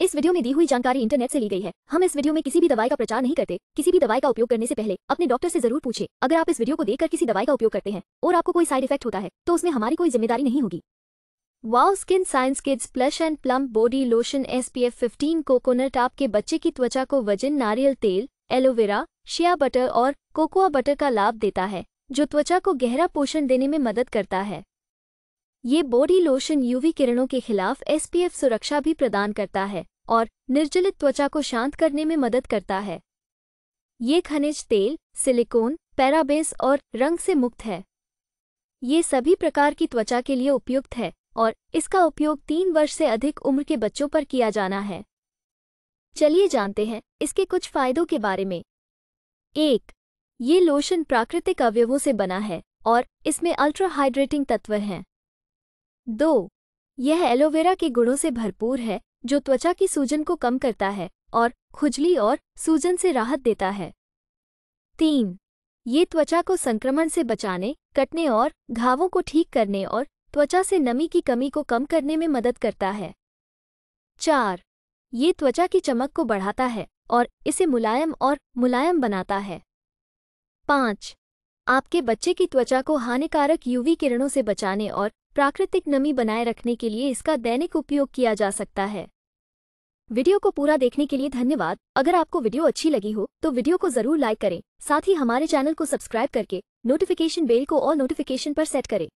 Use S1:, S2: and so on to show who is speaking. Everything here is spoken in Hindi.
S1: इस वीडियो में दी हुई जानकारी इंटरनेट से ली गई है हम इस वीडियो में किसी भी दवाई का प्रचार नहीं करते किसी भी दवाई का उपयोग करने से पहले अपने डॉक्टर से जरूर पूछे अगर आप इस वीडियो को देखकर किसी दवाई का उपयोग करते हैं और आपको कोई साइड इफेक्ट होता है तो उसमें हमारी कोई जिम्मेदारी नहीं होगी wow skin science kids plush and plum body lotion S P coconut आपके बच्चे की त्वचा को वजन नारियल तेल एलोवेरा शिया बटर और कोकोआ बटर का लाभ देता है जो त्वचा को गहरा पोषण देने में मदद करता है ये बॉडी लोशन यूवी किरणों के खिलाफ एसपीएफ सुरक्षा भी प्रदान करता है और निर्जलित त्वचा को शांत करने में मदद करता है ये खनिज तेल सिलिकॉन, पैराबेस और रंग से मुक्त है ये सभी प्रकार की त्वचा के लिए उपयुक्त है और इसका उपयोग तीन वर्ष से अधिक उम्र के बच्चों पर किया जाना है चलिए जानते हैं इसके कुछ फायदों के बारे में एक ये लोशन प्राकृतिक अवयवों से बना है और इसमें अल्ट्रा हाइड्रेटिंग तत्व हैं दो यह एलोवेरा के गुणों से भरपूर है जो त्वचा की सूजन को कम करता है और खुजली और सूजन से राहत देता है तीन ये त्वचा को संक्रमण से बचाने कटने और घावों को ठीक करने और त्वचा से नमी की कमी को कम करने में मदद करता है चार ये त्वचा की चमक को बढ़ाता है और इसे मुलायम और मुलायम बनाता है पाँच आपके बच्चे की त्वचा को हानिकारक यूवी किरणों से बचाने और प्राकृतिक नमी बनाए रखने के लिए इसका दैनिक उपयोग किया जा सकता है वीडियो को पूरा देखने के लिए धन्यवाद अगर आपको वीडियो अच्छी लगी हो तो वीडियो को जरूर लाइक करें साथ ही हमारे चैनल को सब्सक्राइब करके नोटिफिकेशन बेल को और नोटिफिकेशन पर सेट करें